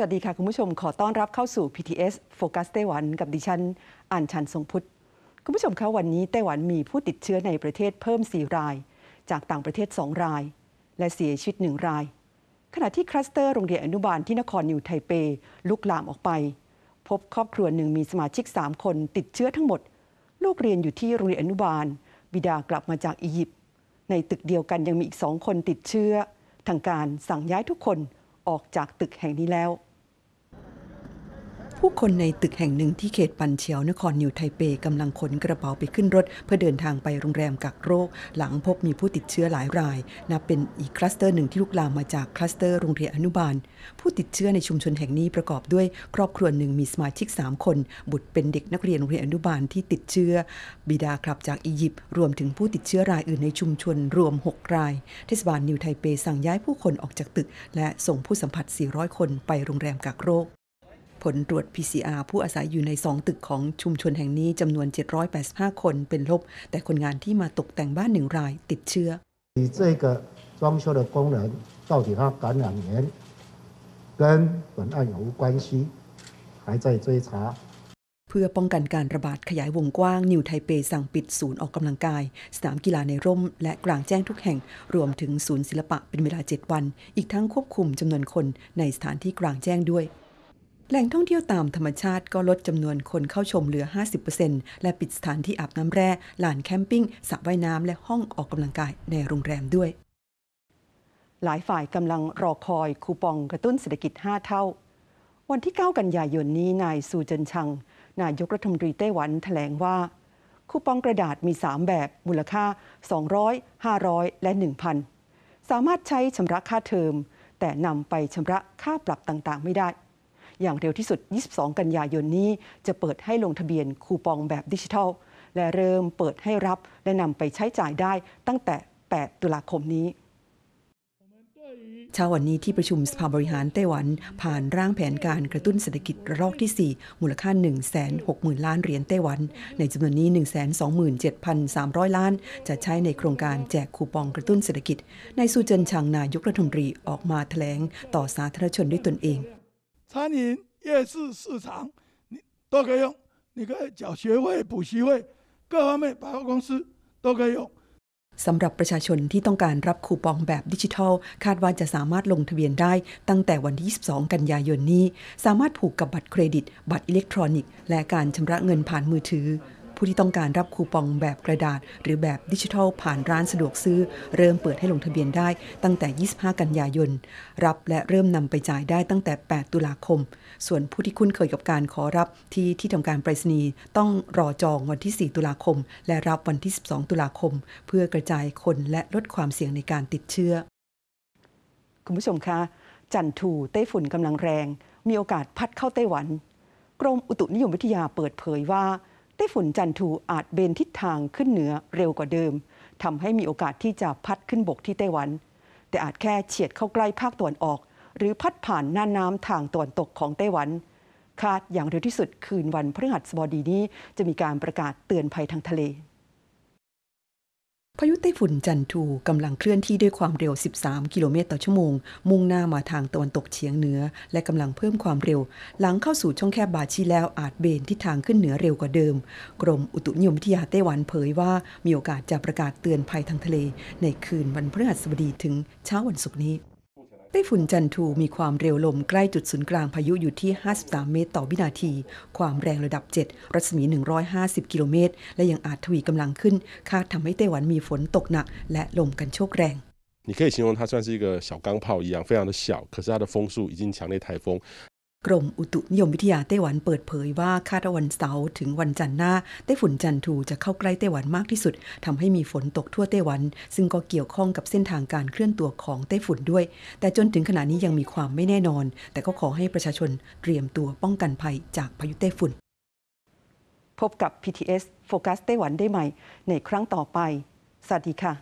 สวัสดีค่ะคุณผู้ชมขอต้อนรับเข้าสู่ PTS โฟกัสไต้หวันกับดิฉันอ่านชันทรงพุทธคุณผู้ชมคะวันนี้ ไต้หวันมีผู้ติดเชื้อในประเทศเพิ่ม 4 ราย จากต่างประเทศ 2 ราย และเสียชีวิต1ราย ขณะที่คลัสเตอร์โรงเรียนอนุบาลที่นครนิวไทเปลุกลามออกไป พบครอบครัวหนึ่งมีสมาชิก 3 คนติดเชื้อทั้งหมดลูกเรียนอยู่ที่โรงเรียนอนุบาล บิดากลับมาจากอียิปต์ในตึกเดียวกันยังมีอีกสองคนติดเชื้อทางการสั่งย้ายทุกคนออกจากตึกแห่งนี้แล้วคนในตึกแห่งหนึ่งที่เขตปันเชียว นครนิวไทเปกำลังขนกระเป๋าไปขึ้นรถ เพื่อเดินทางไปโรงแรมกักโรค หลังพบมีผู้ติดเชื้อหลายรายนับเป็นอีกคลัสเตอร์หนึ่งที่ลุกลามมาจากคลัสเตอร์โรงเรียนอนุบาลผู้ติดเชื้อในชุมชนแห่งนี้ประกอบด้วย ครอบครัวหนึ่งมีสมาชิก 3 คน บุตรเป็นเด็กนักเรียนโรงเรียนอนุบาลที่ติดเชื้อบิดากลับจากอียิปต์รวมถึงผู้ติดเชื้อรายอื่นในชุมชนรวม6รายเทศบาลนิวไทเปสั่งย้ายผู้คนออกจากตึก และส่งผู้สัมผัส 400 คนไปโรงแรมกักโรคผลตรวจ PCR ผู้อาศัยอยู่ใน 2ตึกของชุมชนแห่งนี้จำนวน 785 คนเป็นลบ แต่คนงานที่มาตกแต่งบ้านหนึ่งรายติดเชื้อ你这个装修的工人到底他感染源跟本案有无关系还在追查เพื่อป้องกันการระบาดขยายวงกว้าง นิวไทเปสั่งปิดศูนย์ออกกำลังกาย สนามกีฬาในร่มและกลางแจ้งทุกแห่ง รวมถึงศูนย์ศิลปะเป็นเวลา7วัน อีกทั้งควบคุมจำนวนคนในสถานที่กลางแจ้งด้วยแหล่งท่องเที่ยวตามธรรมชาติก็ลดจำนวนคนเข้าชมเหลือ 50%และปิดสถานที่อาบน้ำแร่ ลานแคมปิ้ง สระว่ายน้ำ และห้องออกกำลังกายในโรงแรมด้วย หลายฝ่ายกำลังรอคอยคูปองกระตุ้นเศรษฐกิจ 5 เท่า วันที่ 9 กันยายนนี้นายซูเจินชัง นายกรัฐมนตรีไต้หวัน แถลงว่า คูปองกระดาษมี 3แบบมูลค่า 200 500 และ 1,000 สามารถใช้ชำระค่าเทอมแต่นำไปชำระค่าปรับต่างๆ ไม่ได้อย่างเร็วที่สุด 22 กันยายนนี้ จะเปิดให้ลงทะเบียนคูปองแบบดิจิทัล และเริ่มเปิดให้รับและนำไปใช้จ่ายได้ตั้งแต่ 8 ตุลาคมนี้เช้าวันนี้ที่ประชุมสภาบริหารไต้หวัน ผ่านร่างแผนการกระตุ้นเศรษฐกิจระลอกที่ 4 มูลค่า 160,000 ล้านเหรียญไต้หวัน ในจำนวนนี้ 127,300 ล้าน จะใช้ในโครงการแจกคูปองกระตุ้นเศรษฐกิจนายซูเจินชางนายกรัฐมนตรีออกมาแถลงต่อสาธารณชนด้วยตนเอง餐饮、夜市、市场，你都可以用。你可以缴学费、补习费，各方面百货公司都可以用。สำหรับประชาชนที่ต้องการรับคูปองแบบดิจิทัล คาดว่าจะสามารถลงทะเบียนได้ตั้งแต่วันที่ 22 กันยายนนี้ สามารถผูกกับบัตรเครดิต บัตรอิเล็กทรอนิกส์และการชำระเงินผ่านมือถือผู้ที่ต้องการรับคูปองแบบกระดาษ หรือแบบดิจิทัลผ่านร้านสะดวกซื้อ เริ่มเปิดให้ลงทะเบียนได้ตั้งแต่ 25 กันยายน รับและเริ่มนำไปจ่ายได้ตั้งแต่ 8 ตุลาคม ส่วนผู้ที่คุ้นเคยกับการขอรับที่ที่ทำการไปรษณีย์ต้องรอจองวันที่ 4 ตุลาคม และรับวันที่ 12 ตุลาคม เพื่อกระจายคนและลดความเสี่ยงในการติดเชื้อ คุณผู้ชมคะ จันทูไต้ฝุ่นกำลังแรง มีโอกาสพัดเข้าไต้หวัน กรมอุตุนิยมวิทยาเปิดเผยว่าไต้ฝุ่นจันทูอาจเบนทิศทางขึ้นเหนือเร็วกว่าเดิม ทำให้มีโอกาสที่จะพัดขึ้นบกที่ไต้หวัน แต่อาจแค่เฉียดเข้าใกล้ภาคตะวันออก หรือพัดผ่านน่านน้าทางตะวันตกของไต้หวัน คาดอย่างเร็วที่สุดคืนวันพฤหัสบดีนี้จะมีการประกาศเตือนภัยทางทะเลพายุไต้ฝุ่นจันทูกำลังเคลื่อนที่ด้วยความเร็ว 13 กิโลเมตรต่อชั่วโมง มุ่งหน้ามาทางตะวันตกเฉียงเหนือและกำลังเพิ่มความเร็ว หลังเข้าสู่ช่องแคบบาชีแล้วอาจเบนทิศทางขึ้นเหนือเร็วกว่าเดิม กรมอุตุนิยมวิทยาไต้หวันเผยว่ามีโอกาสจะประกาศเตือนภัยทางทะเล ในคืนวันพฤหัสบดีถึงเช้าวันศุกร์นี้ไต้ฝุ่นจันทูมีความเร็วลมใกล้จุดศูนย์กลางพายุอยู่ที่ 53เมตรต่อวินาที ความแรงระดับ 7 รัศมี 150 กิโลเมตร และยังอาจทวีกำลังขึ้น คาดทำให้ไต้หวันมีฝนตกหนักและลมกันโชกแรง你可以形容它算是一个小钢炮一样，非常的小，可是它的风速已经强烈台风，กรมอุตุนิยมวิทยาไต้หวันเปิดเผยว่าคาดวันเสาร์ถึงวันจันทร์หน้าไต้ฝุ่นจันทูจะเข้าใกล้ไต้หวันมากที่สุด ทำให้มีฝนตกทั่วไต้หวัน ซึ่งก็เกี่ยวข้องกับเส้นทางการเคลื่อนตัวของไต้ฝุ่นด้วย แต่จนถึงขณะนี้ยังมีความไม่แน่นอน แต่ก็ขอให้ประชาชนเตรียมตัวป้องกันภัยจากพายุไต้ฝุ่นพบกับ PTS โฟกัสไต้หวันได้ใหม่ ในครั้งต่อไป สวัสดีค่ะ